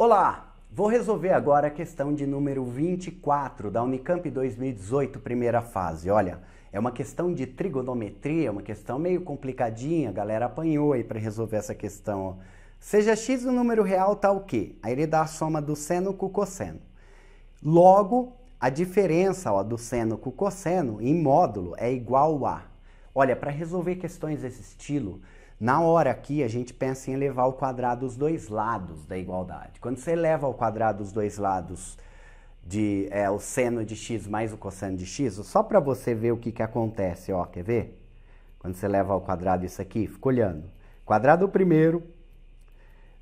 Olá! Vou resolver agora a questão de número 24 da Unicamp 2018, primeira fase. Olha, é uma questão de trigonometria, é uma questão meio complicadinha, a galera apanhou aí para resolver essa questão. Ó. Seja x o número real, tá o quê? Aí ele dá a soma do seno com o cosseno. Logo, a diferença ó, do seno com o cosseno em módulo é igual a. Olha, para resolver questões desse estilo, na hora aqui, a gente pensa em elevar ao quadrado os dois lados da igualdade. Quando você eleva ao quadrado os dois lados de é, o seno de x mais o cosseno de x, só para você ver o que, que acontece, ó, quer ver? Quando você leva ao quadrado isso aqui, fica olhando. Quadrado primeiro,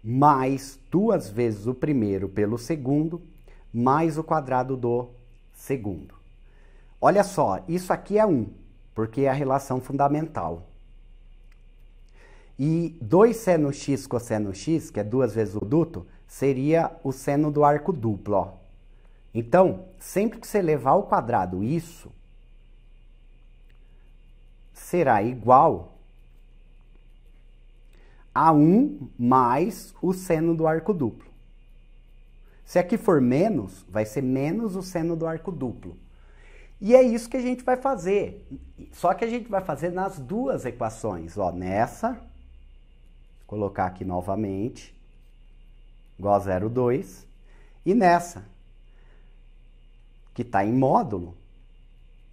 mais duas vezes o primeiro pelo segundo, mais o quadrado do segundo. Olha só, isso aqui é 1, um, porque é a relação fundamental. E 2 seno x cosseno x, que é duas vezes o duto, seria o seno do arco duplo. Ó. Então, sempre que você levar ao quadrado isso, será igual a 1 mais o seno do arco duplo. Se aqui for menos, vai ser menos o seno do arco duplo. E é isso que a gente vai fazer. Só que a gente vai fazer nas duas equações, ó, nessa colocar aqui novamente, igual a 0,2, e nessa, que está em módulo,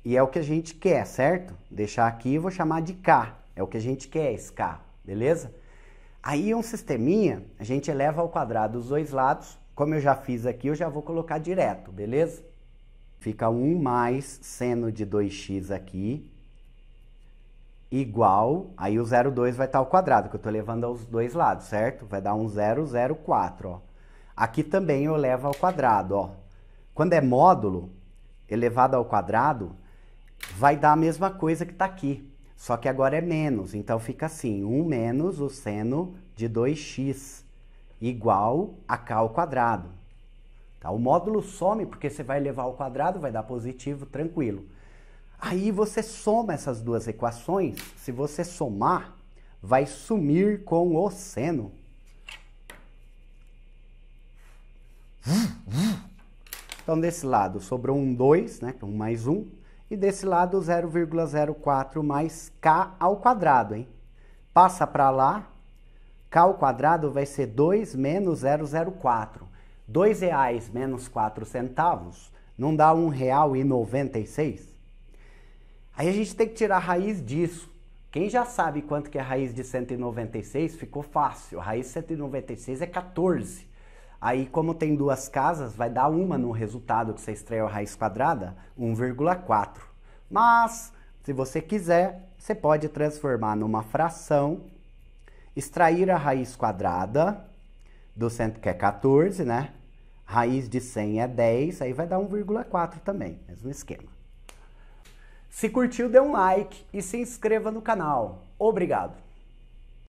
e é o que a gente quer, certo? Deixar aqui e vou chamar de K, é o que a gente quer, esse K, beleza? Aí um sisteminha, a gente eleva ao quadrado os dois lados, como eu já fiz aqui, eu já vou colocar direto, beleza? Fica 1 mais seno de 2x aqui, igual, aí o 0,2 vai estar ao quadrado, que eu estou levando aos dois lados, certo? Vai dar um 0,04, ó. Aqui também eu levo ao quadrado, ó. Quando é módulo elevado ao quadrado, vai dar a mesma coisa que está aqui, só que agora é menos, então fica assim, 1 menos o seno de 2x igual a k ao quadrado. Tá? O módulo some porque você vai levar ao quadrado, vai dar positivo, tranquilo. Aí você soma essas duas equações. Se você somar, vai sumir com o seno. Então, desse lado sobrou um 2, né? 1 é um mais 1. Um, e desse lado 0,04 mais k ao quadrado, hein? Passa para lá, k ao quadrado vai ser 2 menos 004. 2 reais menos 4 centavos não dá um real e 96? Aí a gente tem que tirar a raiz disso. Quem já sabe quanto que é a raiz de 196, ficou fácil. A raiz de 196 é 14. Aí, como tem duas casas, vai dar uma no resultado que você extraiu a raiz quadrada, 1,4. Mas, se você quiser, você pode transformar numa fração, extrair a raiz quadrada do centro que é 14, né? Raiz de 100 é 10, aí vai dar 1,4 também, mesmo esquema. Se curtiu, dê um like e se inscreva no canal. Obrigado!